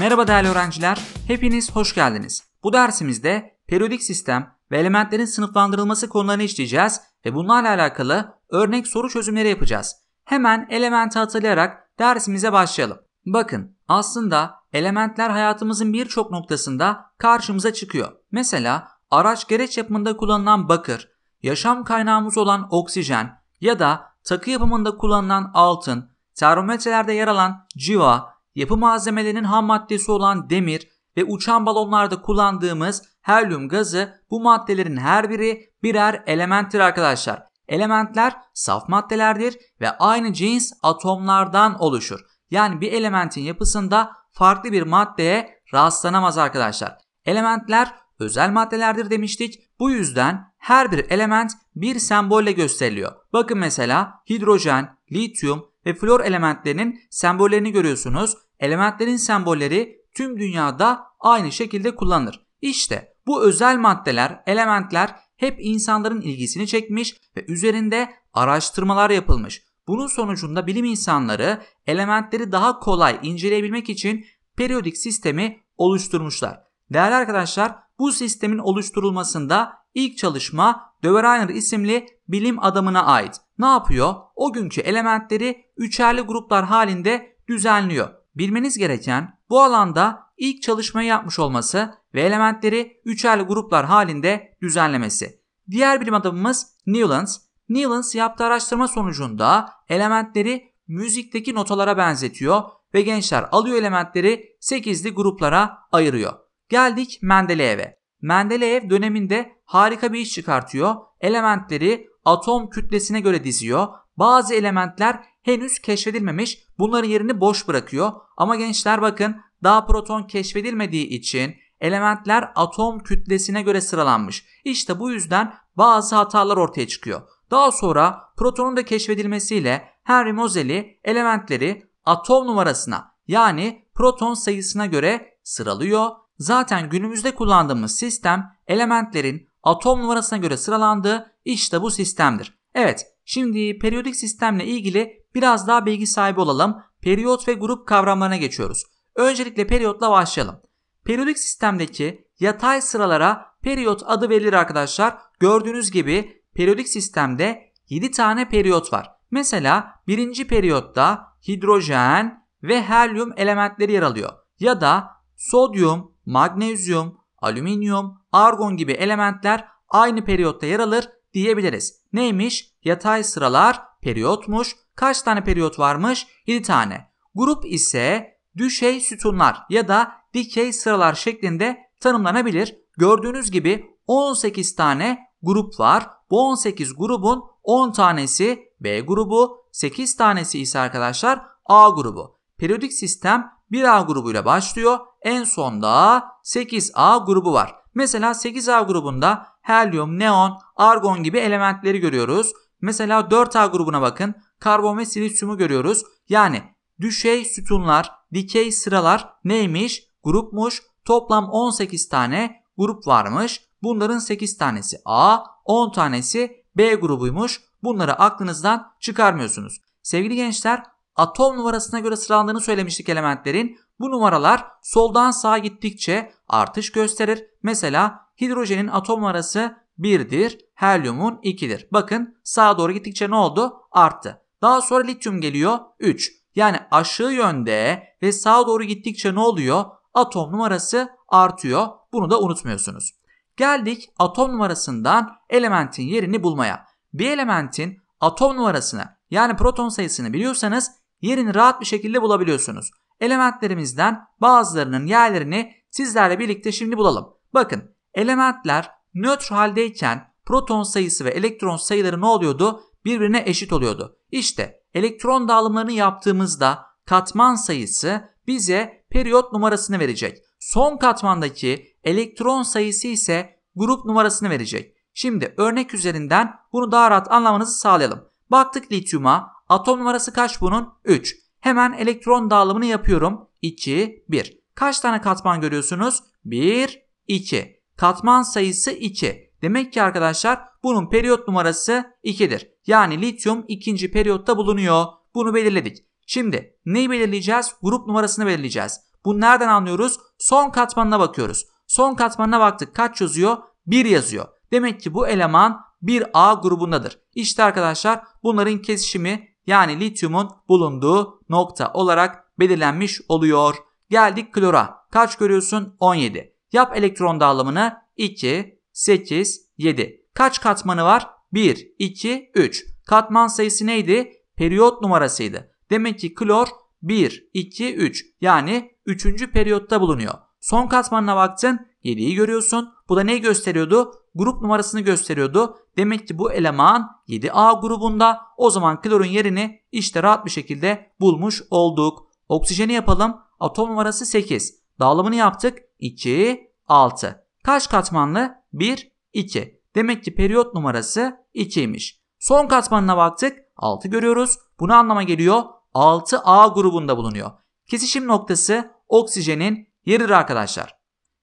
Merhaba değerli öğrenciler, hepiniz hoş geldiniz. Bu dersimizde periyodik sistem ve elementlerin sınıflandırılması konularını işleyeceğiz ve bunlarla alakalı örnek soru çözümleri yapacağız. Hemen elementi hatırlayarak dersimize başlayalım. Bakın, aslında elementler hayatımızın birçok noktasında karşımıza çıkıyor. Mesela araç gereç yapımında kullanılan bakır, yaşam kaynağımız olan oksijen ya da takı yapımında kullanılan altın, termometrelerde yer alan civa, yapı malzemelerinin ham maddesi olan demir ve uçan balonlarda kullandığımız helyum gazı bu maddelerin her biri birer elementtir arkadaşlar. Elementler saf maddelerdir ve aynı cins atomlardan oluşur. Yani bir elementin yapısında farklı bir maddeye rastlanamaz arkadaşlar. Elementler özel maddelerdir demiştik. Bu yüzden her bir element bir sembolle gösteriliyor. Bakın mesela hidrojen, lityum, ve flor elementlerinin sembollerini görüyorsunuz. Elementlerin sembolleri tüm dünyada aynı şekilde kullanılır. İşte bu özel maddeler, elementler hep insanların ilgisini çekmiş ve üzerinde araştırmalar yapılmış. Bunun sonucunda bilim insanları elementleri daha kolay inceleyebilmek için periyodik sistemi oluşturmuşlar. Değerli arkadaşlar bu sistemin oluşturulmasında ilk çalışma Döveriner isimli bilim adamına ait ne yapıyor? O günkü elementleri üçerli gruplar halinde düzenliyor. Bilmeniz gereken bu alanda ilk çalışmayı yapmış olması ve elementleri üçerli gruplar halinde düzenlemesi. Diğer bilim adamımız Newlands. Newlands yaptığı araştırma sonucunda elementleri müzikteki notalara benzetiyor ve gençler alıyor elementleri 8'li gruplara ayırıyor. Geldik Mendeleev'e. Mendeleev döneminde harika bir iş çıkartıyor. Elementleri atom kütlesine göre diziyor. Bazı elementler henüz keşfedilmemiş. Bunların yerini boş bırakıyor. Ama gençler bakın daha proton keşfedilmediği için elementler atom kütlesine göre sıralanmış. İşte bu yüzden bazı hatalar ortaya çıkıyor. Daha sonra protonun da keşfedilmesiyle Henry Moseley elementleri atom numarasına yani proton sayısına göre sıralıyor. Zaten günümüzde kullandığımız sistem elementlerin atom numarasına göre sıralandığı işte bu sistemdir. Evet, şimdi periyodik sistemle ilgili biraz daha bilgi sahibi olalım. Periyot ve grup kavramlarına geçiyoruz. Öncelikle periyotla başlayalım. Periyodik sistemdeki yatay sıralara periyot adı verilir arkadaşlar. Gördüğünüz gibi periyodik sistemde 7 tane periyot var. Mesela birinci periyotta hidrojen ve helyum elementleri yer alıyor. Ya da sodyum, magnezyum, alüminyum, argon gibi elementler aynı periyotta yer alır diyebiliriz. Neymiş? Yatay sıralar periyotmuş. Kaç tane periyot varmış? 7 tane. Grup ise düşey sütunlar ya da dikey sıralar şeklinde tanımlanabilir. Gördüğünüz gibi 18 tane grup var. Bu 18 grubun 10 tanesi B grubu, 8 tanesi ise arkadaşlar A grubu. Periyodik sistem 1A grubuyla başlıyor. En sonda 8A grubu var. Mesela 8A grubunda helyum, neon, argon gibi elementleri görüyoruz. Mesela 4A grubuna bakın. Karbon ve silisyumu görüyoruz. Yani düşey sütunlar, dikey sıralar neymiş? Grupmuş. Toplam 18 tane grup varmış. Bunların 8 tanesi A, 10 tanesi B grubuymuş. Bunları aklınızdan çıkarmıyorsunuz. Sevgili gençler, atom numarasına göre sıralandığını söylemiştik elementlerin. Bu numaralar soldan sağa gittikçe artış gösterir. Mesela hidrojenin atom numarası 1'dir, helyumun 2'dir. Bakın sağa doğru gittikçe ne oldu? Arttı. Daha sonra lityum geliyor 3. Yani aşağı yönde ve sağa doğru gittikçe ne oluyor? Atom numarası artıyor. Bunu da unutmuyorsunuz. Geldik atom numarasından elementin yerini bulmaya. Bir elementin atom numarasını yani proton sayısını biliyorsanız yerini rahat bir şekilde bulabiliyorsunuz elementlerimizden bazılarının yerlerini sizlerle birlikte şimdi bulalım. Bakın elementler nötr haldeyken proton sayısı ve elektron sayıları ne oluyordu? Birbirine eşit oluyordu. İşte elektron dağılımlarını yaptığımızda katman sayısı bize periyot numarasını verecek. Son katmandaki elektron sayısı ise grup numarasını verecek. Şimdi örnek üzerinden bunu daha rahat anlamanızı sağlayalım. Baktık lityuma atom numarası kaç bunun? 3. Hemen elektron dağılımını yapıyorum. 2, 1. Kaç tane katman görüyorsunuz? 1, 2. Katman sayısı 2. Demek ki arkadaşlar bunun periyot numarası 2'dir. Yani lityum ikinci periyotta bulunuyor. Bunu belirledik. Şimdi neyi belirleyeceğiz? Grup numarasını belirleyeceğiz. Bunu nereden anlıyoruz? Son katmanına bakıyoruz. Son katmanına baktık. Kaç yazıyor? 1 yazıyor. Demek ki bu eleman bir A grubundadır. İşte arkadaşlar bunların kesişimi yani lityumun bulunduğu nokta olarak belirlenmiş oluyor. Geldik klora. Kaç görüyorsun? 17. Yap elektron dağılımını 2, 8, 7. Kaç katmanı var? 1, 2, 3. Katman sayısı neydi? Periyot numarasıydı. Demek ki klor 1, 2, 3 yani 3. periyotta bulunuyor. Son katmanına baktın 7'yi görüyorsun. Bu da ne gösteriyordu? Grup numarasını gösteriyordu. Demek ki bu eleman 7A grubunda. O zaman klorun yerini işte rahat bir şekilde bulmuş olduk. Oksijeni yapalım. Atom numarası 8. Dağılımını yaptık. 2, 6. Kaç katmanlı? 1, 2. Demek ki periyot numarası 2'ymiş. Son katmanına baktık. 6 görüyoruz. Bu ne anlama geliyor? 6A grubunda bulunuyor. Kesişim noktası oksijenin yeridir arkadaşlar.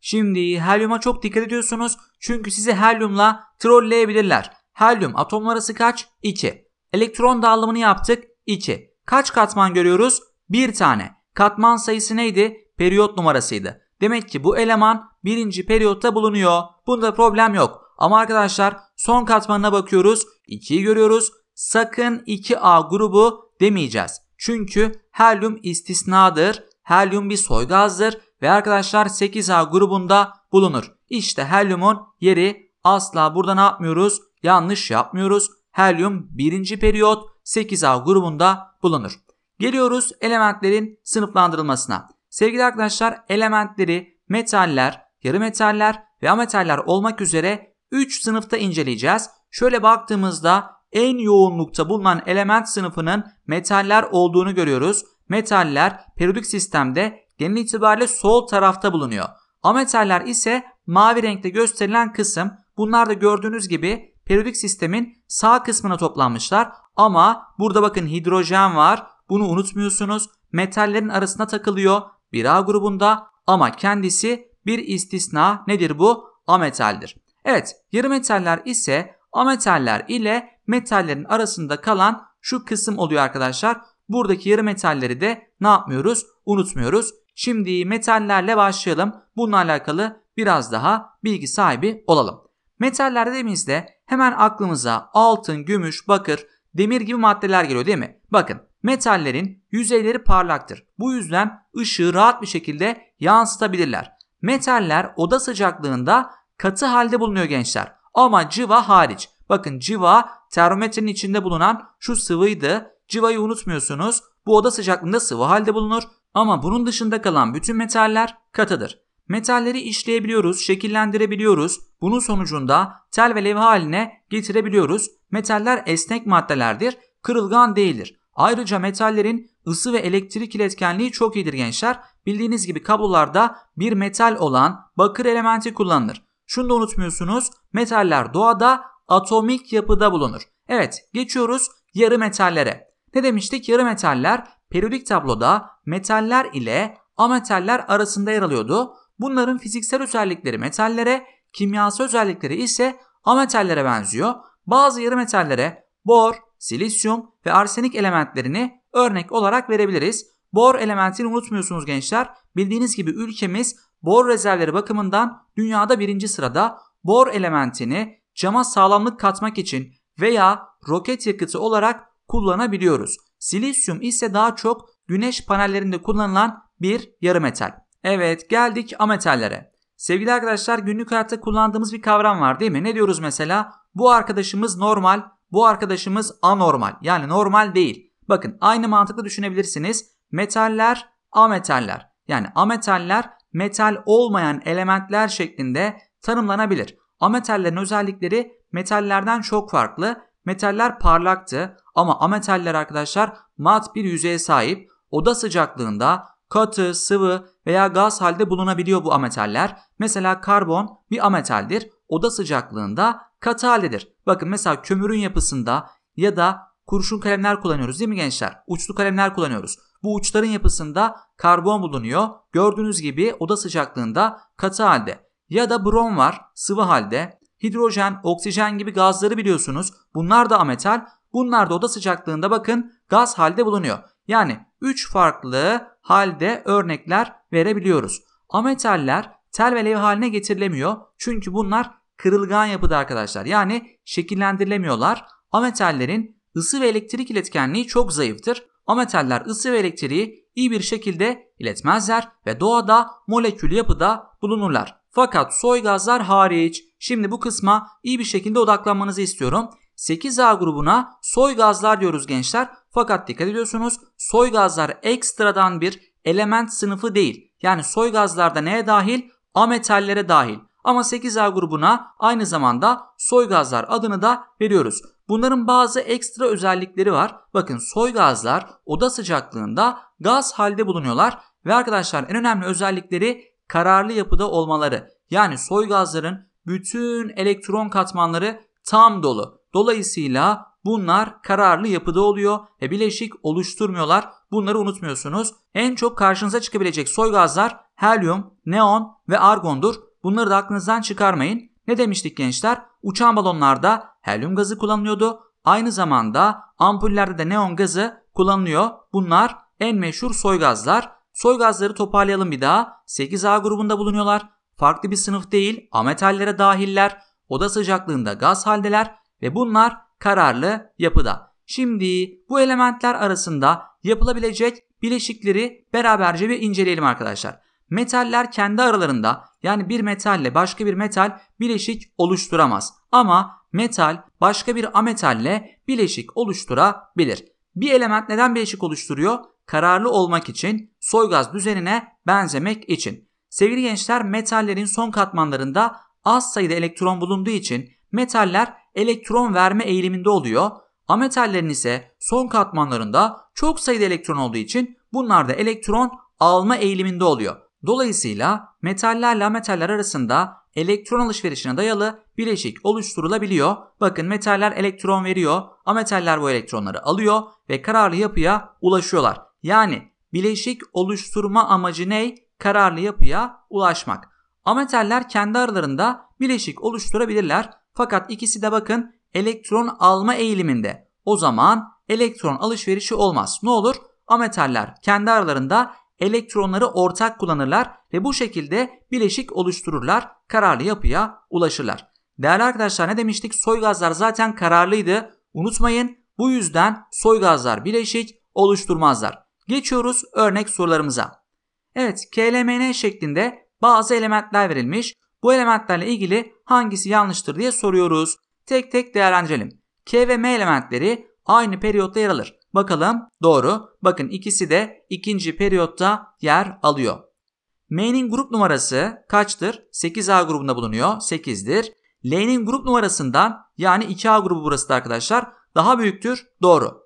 Şimdi helyuma çok dikkat ediyorsunuz çünkü sizi helyumla trolleyebilirler. Helyum atom numarası kaç? 2. Elektron dağılımını yaptık? 2. Kaç katman görüyoruz? 1 tane. Katman sayısı neydi? Periyot numarasıydı. Demek ki bu eleman birinci periyotta bulunuyor. Bunda problem yok. Ama arkadaşlar son katmanına bakıyoruz. 2'yi görüyoruz. Sakın 2A grubu demeyeceğiz. Çünkü helyum istisnadır. Helyum bir soydu gazdır ve arkadaşlar 8A grubunda bulunur. İşte helyumun yeri asla burada ne yapmıyoruz? Yanlış yapmıyoruz. Helyum 1. periyot 8A grubunda bulunur. Geliyoruz elementlerin sınıflandırılmasına. Sevgili arkadaşlar elementleri metaller, yarı metaller ve ametaller olmak üzere 3 sınıfta inceleyeceğiz. Şöyle baktığımızda en yoğunlukta bulunan element sınıfının metaller olduğunu görüyoruz metaller periyodik sistemde genel itibariyle sol tarafta bulunuyor. Ametaller ise mavi renkte gösterilen kısım. Bunlar da gördüğünüz gibi periyodik sistemin sağ kısmına toplanmışlar. Ama burada bakın hidrojen var. Bunu unutmuyorsunuz. Metallerin arasına takılıyor. Bir A grubunda ama kendisi bir istisna nedir bu? Ametaldir. Evet yarı metaller ise ametaller ile metallerin arasında kalan şu kısım oluyor arkadaşlar. Buradaki yarı metalleri de ne yapmıyoruz? Unutmuyoruz. Şimdi metallerle başlayalım. Bununla alakalı biraz daha bilgi sahibi olalım. Metaller dediğimizde hemen aklımıza altın, gümüş, bakır, demir gibi maddeler geliyor değil mi? Bakın metallerin yüzeyleri parlaktır. Bu yüzden ışığı rahat bir şekilde yansıtabilirler. Metaller oda sıcaklığında katı halde bulunuyor gençler. Ama civa hariç. Bakın civa termometrenin içinde bulunan şu sıvıydı. Cıvayı unutmuyorsunuz. Bu oda sıcaklığında sıvı halde bulunur ama bunun dışında kalan bütün metaller katıdır. Metalleri işleyebiliyoruz, şekillendirebiliyoruz. Bunun sonucunda tel ve levha haline getirebiliyoruz. Metaller esnek maddelerdir, kırılgan değildir. Ayrıca metallerin ısı ve elektrik iletkenliği çok iyidir gençler. Bildiğiniz gibi kablolarda bir metal olan bakır elementi kullanılır. Şunu da unutmuyorsunuz. Metaller doğada atomik yapıda bulunur. Evet, geçiyoruz yarı metallere. Ne demiştik? Yarı metaller periyodik tabloda metaller ile ametaller arasında yer alıyordu. Bunların fiziksel özellikleri metallere, kimyasal özellikleri ise ametallere benziyor. Bazı yarı metallere bor, silisyum ve arsenik elementlerini örnek olarak verebiliriz. Bor elementini unutmuyorsunuz gençler. Bildiğiniz gibi ülkemiz bor rezervleri bakımından dünyada birinci sırada bor elementini cama sağlamlık katmak için veya roket yakıtı olarak kullanabiliyoruz. Silisyum ise daha çok güneş panellerinde kullanılan bir yarı metal. Evet geldik ametallere. Sevgili arkadaşlar günlük hayatta kullandığımız bir kavram var değil mi? Ne diyoruz mesela? Bu arkadaşımız normal, bu arkadaşımız anormal. Yani normal değil. Bakın aynı mantıklı düşünebilirsiniz. Metaller, ametaller. Yani ametaller metal olmayan elementler şeklinde tanımlanabilir. Ametallerin özellikleri metallerden çok farklı. Metaller parlaktı ama ametaller arkadaşlar mat bir yüzeye sahip oda sıcaklığında katı, sıvı veya gaz halde bulunabiliyor bu ametaller. Mesela karbon bir ametaldir. Oda sıcaklığında katı haldedir. Bakın mesela kömürün yapısında ya da kurşun kalemler kullanıyoruz değil mi gençler? Uçlu kalemler kullanıyoruz. Bu uçların yapısında karbon bulunuyor. Gördüğünüz gibi oda sıcaklığında katı halde. Ya da brom var sıvı halde hidrojen, oksijen gibi gazları biliyorsunuz. Bunlar da ametal. Bunlar da oda sıcaklığında bakın gaz halde bulunuyor. Yani 3 farklı halde örnekler verebiliyoruz. Ametaller tel ve levh haline getirilemiyor. Çünkü bunlar kırılgan yapıda arkadaşlar. Yani şekillendirilemiyorlar. Ametallerin ısı ve elektrik iletkenliği çok zayıftır. Ametaller ısı ve elektriği iyi bir şekilde iletmezler ve doğada molekül yapıda bulunurlar. Fakat soy gazlar hariç. Şimdi bu kısma iyi bir şekilde odaklanmanızı istiyorum. 8A grubuna soy gazlar diyoruz gençler. Fakat dikkat ediyorsunuz soy gazlar ekstradan bir element sınıfı değil. Yani soy gazlarda neye dahil? Ametallere dahil. Ama 8A grubuna aynı zamanda soy gazlar adını da veriyoruz. Bunların bazı ekstra özellikleri var. Bakın soy gazlar oda sıcaklığında gaz halde bulunuyorlar ve arkadaşlar en önemli özellikleri kararlı yapıda olmaları. Yani soy gazların bütün elektron katmanları tam dolu. Dolayısıyla bunlar kararlı yapıda oluyor ve bileşik oluşturmuyorlar. Bunları unutmuyorsunuz. En çok karşınıza çıkabilecek soy gazlar helyum, neon ve argondur. Bunları da aklınızdan çıkarmayın. Ne demiştik gençler? Uçan balonlarda helyum gazı kullanılıyordu. Aynı zamanda ampullerde de neon gazı kullanılıyor. Bunlar en meşhur soy gazlar. Soygazları toparlayalım bir daha. 8A grubunda bulunuyorlar. Farklı bir sınıf değil, ametallere dahiller, oda sıcaklığında gaz haldeler ve bunlar kararlı yapıda. Şimdi bu elementler arasında yapılabilecek bileşikleri beraberce bir inceleyelim arkadaşlar. Metaller kendi aralarında yani bir metalle başka bir metal bileşik oluşturamaz. Ama metal başka bir ametalle bileşik oluşturabilir. Bir element neden bir bileşik oluşturuyor? Kararlı olmak için, soygaz düzenine benzemek için. Sevgili gençler metallerin son katmanlarında az sayıda elektron bulunduğu için metaller elektron verme eğiliminde oluyor. Ametallerin ise son katmanlarında çok sayıda elektron olduğu için bunlar da elektron alma eğiliminde oluyor. Dolayısıyla metallerle metaller arasında elektron alışverişine dayalı bileşik oluşturulabiliyor. Bakın metaller elektron veriyor. Ametaller bu elektronları alıyor ve kararlı yapıya ulaşıyorlar. Yani bileşik oluşturma amacı ne? Kararlı yapıya ulaşmak. Ametaller kendi aralarında bileşik oluşturabilirler. Fakat ikisi de bakın elektron alma eğiliminde. O zaman elektron alışverişi olmaz. Ne olur? Ametaller kendi aralarında elektronları ortak kullanırlar ve bu şekilde bileşik oluştururlar, kararlı yapıya ulaşırlar. Değerli arkadaşlar ne demiştik? Soy gazlar zaten kararlıydı. Unutmayın bu yüzden soy gazlar bileşik oluşturmazlar. Geçiyoruz örnek sorularımıza. Evet KLMN şeklinde bazı elementler verilmiş. Bu elementlerle ilgili hangisi yanlıştır diye soruyoruz. Tek tek değerlendirelim. K ve M elementleri aynı periyotta yer alır. Bakalım doğru. Bakın ikisi de ikinci periyotta yer alıyor. M'nin grup numarası kaçtır? 8A grubunda bulunuyor. 8'dir. L'nin grup numarasından yani 2A grubu burası da arkadaşlar daha büyüktür. Doğru.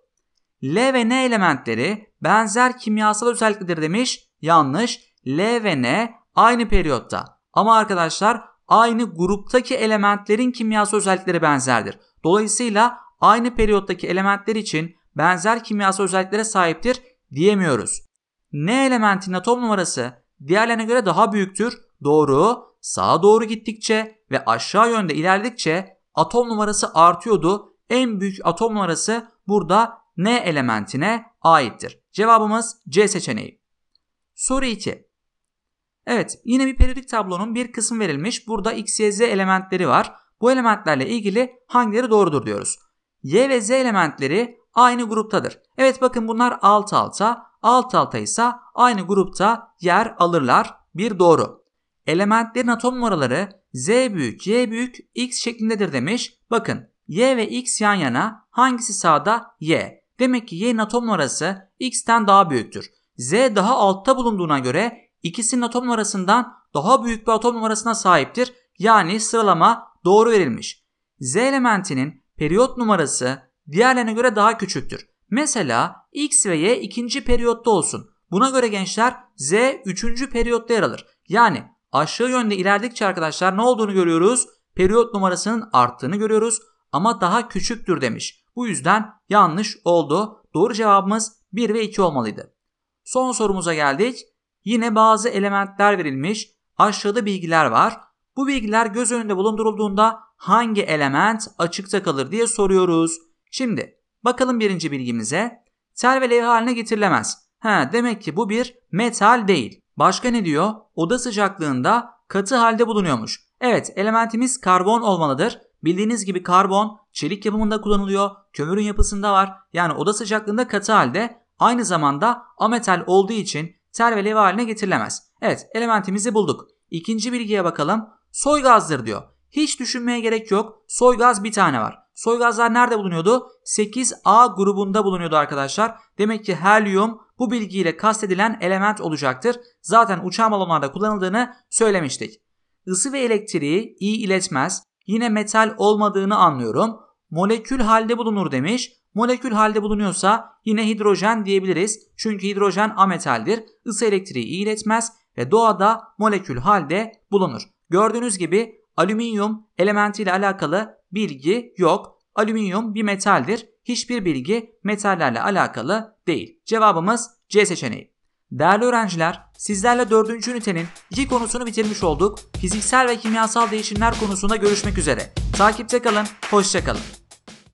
L ve N elementleri benzer kimyasal özelliklidir demiş. Yanlış. L ve N aynı periyotta. Ama arkadaşlar aynı gruptaki elementlerin kimyasal özellikleri benzerdir. Dolayısıyla aynı periyottaki elementler için benzer kimyasal özelliklere sahiptir diyemiyoruz. N elementinin atom numarası diğerlerine göre daha büyüktür. Doğru, sağa doğru gittikçe ve aşağı yönde ilerledikçe atom numarası artıyordu. En büyük atom numarası burada N elementine aittir. Cevabımız C seçeneği. Soru 2. Evet yine bir periyodik tablonun bir kısmı verilmiş. Burada X, Y, Z elementleri var. Bu elementlerle ilgili hangileri doğrudur diyoruz. Y ve Z elementleri aynı gruptadır. Evet bakın bunlar alt alta, alt alta ise aynı grupta yer alırlar. Bir doğru. Elementlerin atom numaraları Z büyük, C büyük, X şeklindedir demiş. Bakın Y ve X yan yana hangisi sağda? Y. Demek ki Y'nin atom numarası X'ten daha büyüktür. Z daha altta bulunduğuna göre ikisinin atom numarasından daha büyük bir atom numarasına sahiptir. Yani sıralama doğru verilmiş. Z elementinin periyot numarası diğerlerine göre daha küçüktür. Mesela X ve Y ikinci periyotta olsun. Buna göre gençler Z üçüncü periyotta yer alır. Yani aşağı yönde ilerledikçe arkadaşlar ne olduğunu görüyoruz? Periyot numarasının arttığını görüyoruz ama daha küçüktür demiş. Bu yüzden yanlış oldu. Doğru cevabımız 1 ve 2 olmalıydı. Son sorumuza geldik. Yine bazı elementler verilmiş. Aşağıda bilgiler var. Bu bilgiler göz önünde bulundurulduğunda hangi element açıkta kalır diye soruyoruz. Şimdi bakalım birinci bilgimize. Tel ve levha haline getirilemez. Ha demek ki bu bir metal değil. Başka ne diyor? Oda sıcaklığında katı halde bulunuyormuş. Evet elementimiz karbon olmalıdır. Bildiğiniz gibi karbon çelik yapımında kullanılıyor. Kömürün yapısında var. Yani oda sıcaklığında katı halde aynı zamanda ametal olduğu için tel ve levha haline getirilemez. Evet elementimizi bulduk. İkinci bilgiye bakalım. Soy gazdır diyor. Hiç düşünmeye gerek yok. Soy gaz bir tane var. Soy gazlar nerede bulunuyordu? 8A grubunda bulunuyordu arkadaşlar. Demek ki helyum bu bilgiyle kastedilen element olacaktır. Zaten uçan balonlarda kullanıldığını söylemiştik. Isı ve elektriği iyi iletmez. Yine metal olmadığını anlıyorum. Molekül halde bulunur demiş. Molekül halde bulunuyorsa yine hidrojen diyebiliriz. Çünkü hidrojen ametaldir. Isı elektriği iyi iletmez ve doğada molekül halde bulunur. Gördüğünüz gibi Alüminyum elementiyle alakalı bilgi yok. Alüminyum bir metaldir. Hiçbir bilgi metallerle alakalı değil. Cevabımız C seçeneği. Değerli öğrenciler, sizlerle 4. ünitenin iki konusunu bitirmiş olduk. Fiziksel ve kimyasal değişimler konusunda görüşmek üzere. Takipte kalın, hoşçakalın.